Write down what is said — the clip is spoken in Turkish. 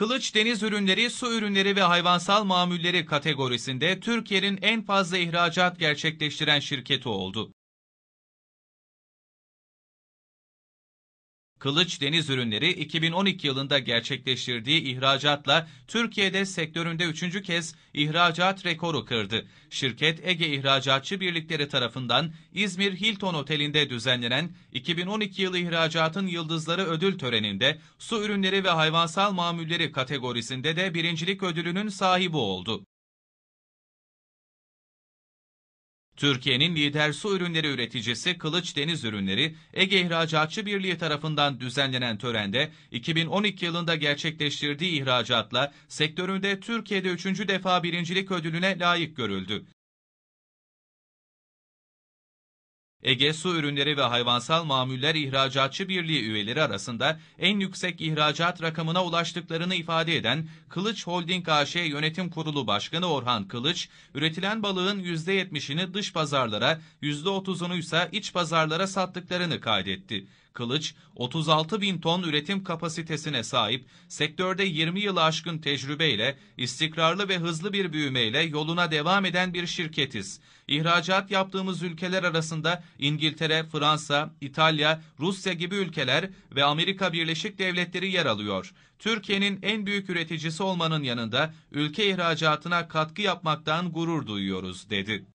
Kılıç deniz ürünleri, su ürünleri ve hayvansal mamulleri kategorisinde Türkiye'nin en fazla ihracat gerçekleştiren şirketi oldu. Kılıç Deniz Ürünleri 2012 yılında gerçekleştirdiği ihracatla Türkiye'de sektöründe üçüncü kez ihracat rekoru kırdı. Şirket Ege İhracatçı Birlikleri tarafından İzmir Hilton Oteli'nde düzenlenen 2012 yılı ihracatın yıldızları ödül töreninde su ürünleri ve hayvansal mamulleri kategorisinde de birincilik ödülünün sahibi oldu. Türkiye'nin lider su ürünleri üreticisi Kılıç Deniz Ürünleri, Ege İhracatçı Birliği tarafından düzenlenen törende 2012 yılında gerçekleştirdiği ihracatla sektöründe Türkiye'de üçüncü defa birincilik ödülüne layık görüldü. Ege Su Ürünleri ve Hayvansal Mamuller İhracatçı Birliği üyeleri arasında en yüksek ihracat rakamına ulaştıklarını ifade eden Kılıç Holding AŞ Yönetim Kurulu Başkanı Orhan Kılıç, üretilen balığın %70'ini dış pazarlara, %30'unu ise iç pazarlara sattıklarını kaydetti. Kılıç, 36 bin ton üretim kapasitesine sahip, sektörde 20 yılı aşkın tecrübeyle, istikrarlı ve hızlı bir büyümeyle yoluna devam eden bir şirketiz. İhracat yaptığımız ülkeler arasında İngiltere, Fransa, İtalya, Rusya gibi ülkeler ve Amerika Birleşik Devletleri yer alıyor. Türkiye'nin en büyük üreticisi olmanın yanında ülke ihracatına katkı yapmaktan gurur duyuyoruz, dedi.